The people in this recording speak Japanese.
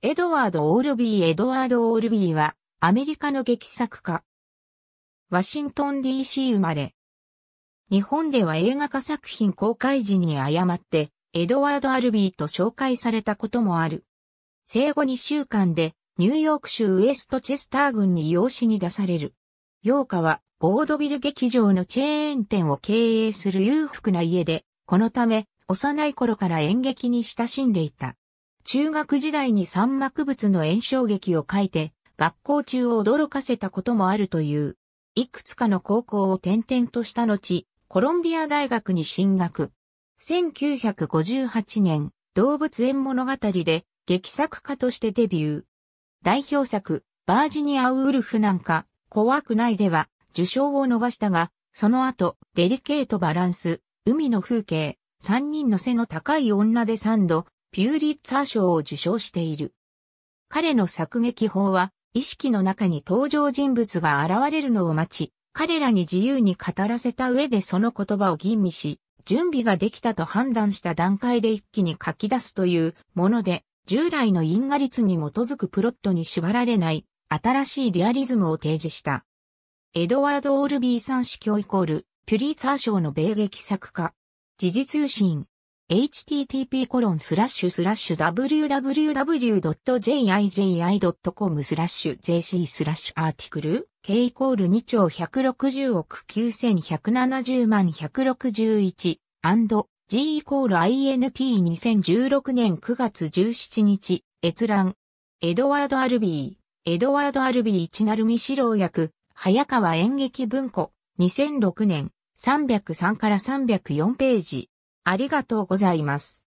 エドワード・オールビー・エドワード・オールビーは、アメリカの劇作家。ワシントン DC 生まれ。日本では映画化作品公開時に誤って、エドワード・アルビーと紹介されたこともある。生後2週間で、ニューヨーク州ウエストチェスター郡に養子に出される。養家は、ボードビル劇場のチェーン店を経営する裕福な家で、このため、幼い頃から演劇に親しんでいた。中学時代に三幕物の炎症劇を書いて、学校中を驚かせたこともあるという。いくつかの高校を転々とした後、コロンビア大学に進学。1958年、動物園物語で劇作家としてデビュー。代表作、バージニア・ウウルフなんか、怖くないでは、受賞を逃したが、その後、デリケートバランス、海の風景、三人の背の高い女で三度、ピューリッツァー賞を受賞している。彼の作劇法は、意識の中に登場人物が現れるのを待ち、彼らに自由に語らせた上でその言葉を吟味し、準備ができたと判断した段階で一気に書き出すというもので、従来の因果律に基づくプロットに縛られない新しいリアリズムを提示した。エドワード・オールビーさん司教イコール、ピュリーツァー賞の米劇作家。時事通信。http コロンスラッシュスラッシュ www.jiji.com スラッシュ jc スラッシュアーティクル k イコール2兆160億9170万161 g イコール inp2016 年9月17日閲覧エドワード・アルビーエドワード・アルビー一みしろ郎役早川演劇文庫2006年303から304ページありがとうございます。